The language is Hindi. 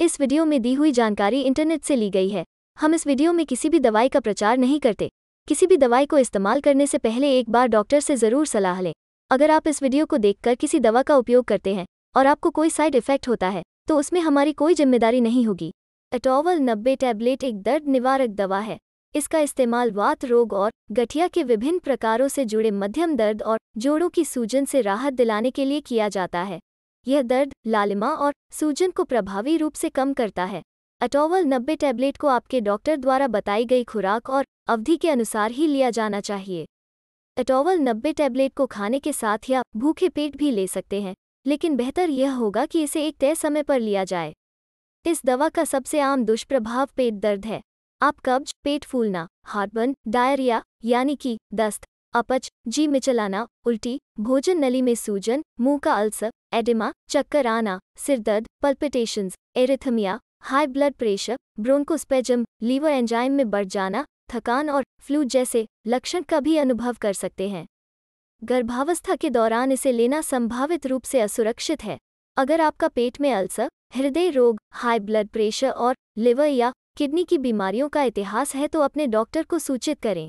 इस वीडियो में दी हुई जानकारी इंटरनेट से ली गई है हम इस वीडियो में किसी भी दवाई का प्रचार नहीं करते किसी भी दवाई को इस्तेमाल करने से पहले एक बार डॉक्टर से ज़रूर सलाह लें अगर आप इस वीडियो को देखकर किसी दवा का उपयोग करते हैं और आपको कोई साइड इफेक्ट होता है तो उसमें हमारी कोई जिम्मेदारी नहीं होगी एटोवल नब्बे टैबलेट एक दर्द निवारक दवा है इसका इस्तेमाल वात रोग और गठिया के विभिन्न प्रकारों से जुड़े मध्यम दर्द और जोड़ों की सूजन से राहत दिलाने के लिए किया जाता है यह दर्द लालिमा और सूजन को प्रभावी रूप से कम करता है अटोवल 90 टैबलेट को आपके डॉक्टर द्वारा बताई गई खुराक और अवधि के अनुसार ही लिया जाना चाहिए अटोवल 90 टैबलेट को खाने के साथ या भूखे पेट भी ले सकते हैं लेकिन बेहतर यह होगा कि इसे एक तय समय पर लिया जाए इस दवा का सबसे आम दुष्प्रभाव पेट दर्द है आप कब्ज पेट फूलना हार्टबर्न डायरिया यानी कि दस्त अपच जी मिचलाना उल्टी भोजन नली में सूजन मुंह का अल्सर एडिमा चक्कर आना सिरदर्द palpitations arrhythmia high blood pressure bronchospasm liver enzyme में बढ़ जाना थकान और फ्लू जैसे लक्षण का भी अनुभव कर सकते हैं गर्भावस्था के दौरान इसे लेना संभावित रूप से असुरक्षित है अगर आपका पेट में अल्सर हृदय रोग हाई ब्लड प्रेशर और लिवर या किडनी की बीमारियों का इतिहास है तो अपने डॉक्टर को सूचित करें